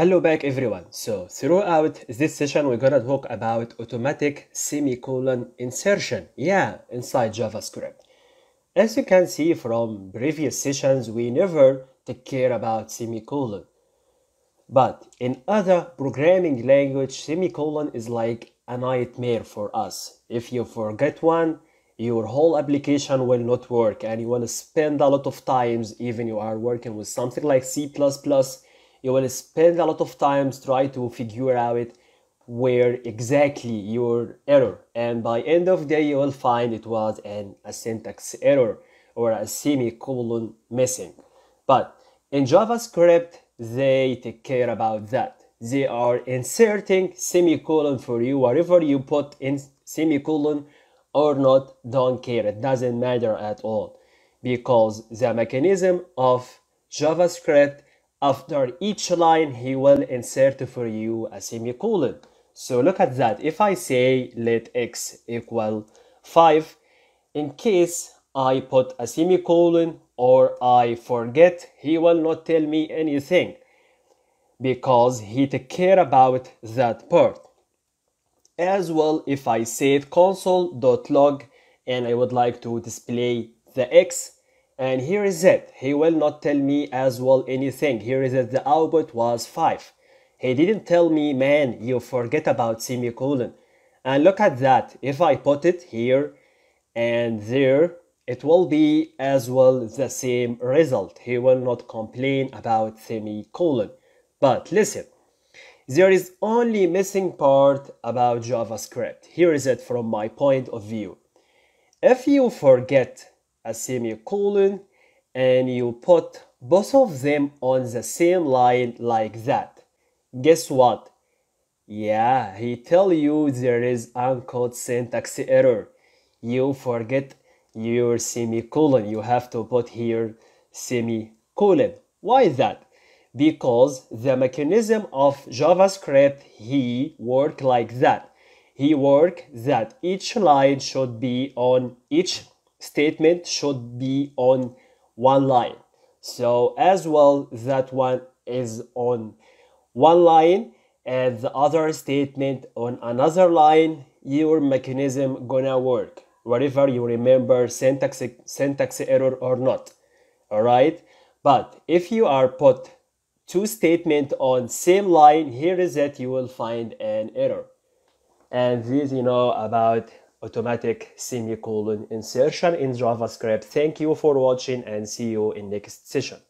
Hello back everyone. So throughout this session we're gonna talk about automatic semicolon insertion. Yeah, inside JavaScript. As you can see from previous sessions, we never take care about semicolon. But in other programming language, semicolon is like a nightmare for us. If you forget one, your whole application will not work and you will spend a lot of times even you are working with something like C++ you will spend a lot of time trying to figure out where exactly your error and by end of day you will find it was an a syntax error or a semicolon missing but in javascript they take care about that they are inserting semicolon for you wherever you put in semicolon or not don't care it doesn't matter at all because the mechanism of javascript after each line, he will insert for you a semicolon. So look at that. If I say let x equal 5, in case I put a semicolon or I forget, he will not tell me anything because he take care about that part. As well, if I save console.log and I would like to display the x, and here is it. He will not tell me as well anything. Here is it. The output was 5. He didn't tell me, man, you forget about semicolon. And look at that. If I put it here and there, it will be as well the same result. He will not complain about semicolon. But listen, there is only missing part about JavaScript. Here is it from my point of view. If you forget a semicolon and you put both of them on the same line like that. Guess what? Yeah, he tell you there is uncode syntax error. You forget your semicolon. You have to put here semicolon. Why that? Because the mechanism of JavaScript, he work like that. He work that each line should be on each statement should be on one line. So as well, that one is on one line and the other statement on another line, your mechanism gonna work, whatever you remember syntax, syntax error or not, all right? But if you are put two statement on same line, here is that you will find an error. And this, you know, about automatic semicolon insertion in JavaScript. Thank you for watching and see you in next session.